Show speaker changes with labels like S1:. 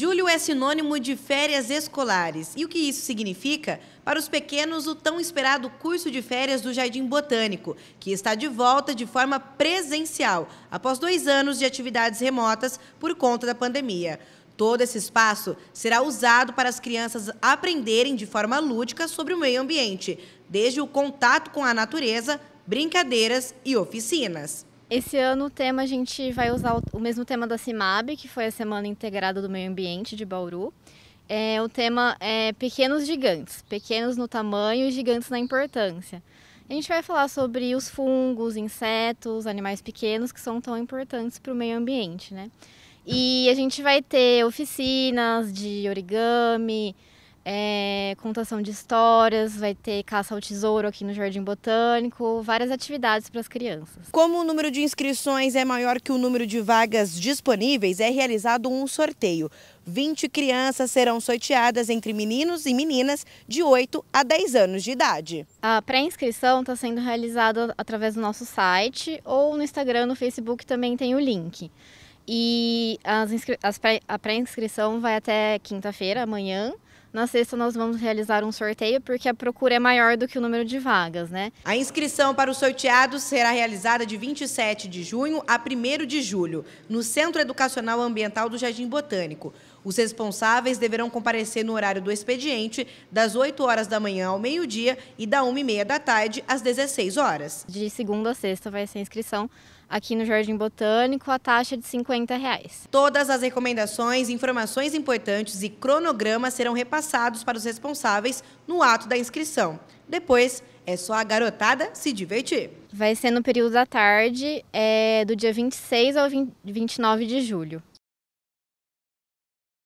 S1: Julho é sinônimo de férias escolares. E o que isso significa? Para os pequenos, o tão esperado curso de férias do Jardim Botânico, que está de volta de forma presencial, após dois anos de atividades remotas por conta da pandemia. Todo esse espaço será usado para as crianças aprenderem de forma lúdica sobre o meio ambiente, desde o contato com a natureza, brincadeiras e oficinas.
S2: Esse ano o tema a gente vai usar o mesmo tema da CIMAB, que foi a Semana Integrada do Meio Ambiente de Bauru. É, o tema é Pequenos Gigantes, pequenos no tamanho e gigantes na importância. A gente vai falar sobre os fungos, insetos, animais pequenos que são tão importantes para o meio ambiente, né? E a gente vai ter oficinas de origami, é, contação de histórias, vai ter caça ao tesouro aqui no Jardim Botânico, várias atividades para as crianças.
S1: Como o número de inscrições é maior que o número de vagas disponíveis, é realizado um sorteio. 20 crianças serão sorteadas entre meninos e meninas de 8 a 10 anos
S2: de idade. A pré-inscrição está sendo realizada através do nosso site ou no Instagram, no Facebook também tem o link. E as, as pré a pré-inscrição vai até quinta-feira, amanhã. Na sexta, nós vamos realizar um sorteio porque a procura é
S1: maior do que o número de vagas, né? A inscrição para os sorteados será realizada de 27 de junho a 1 de julho, no Centro Educacional Ambiental do Jardim Botânico. Os responsáveis deverão comparecer no horário do expediente, das 8 horas da manhã ao meio-dia e da 1 e meia da tarde às 16 horas. De segunda a sexta vai ser a inscrição aqui no Jardim Botânico, a taxa de 50 reais. Todas as recomendações, informações importantes e cronogramas serão repassados para os responsáveis no ato da inscrição. Depois, é só a garotada se divertir. Vai ser no período da tarde, é, do dia 26 ao 20, 29 de julho.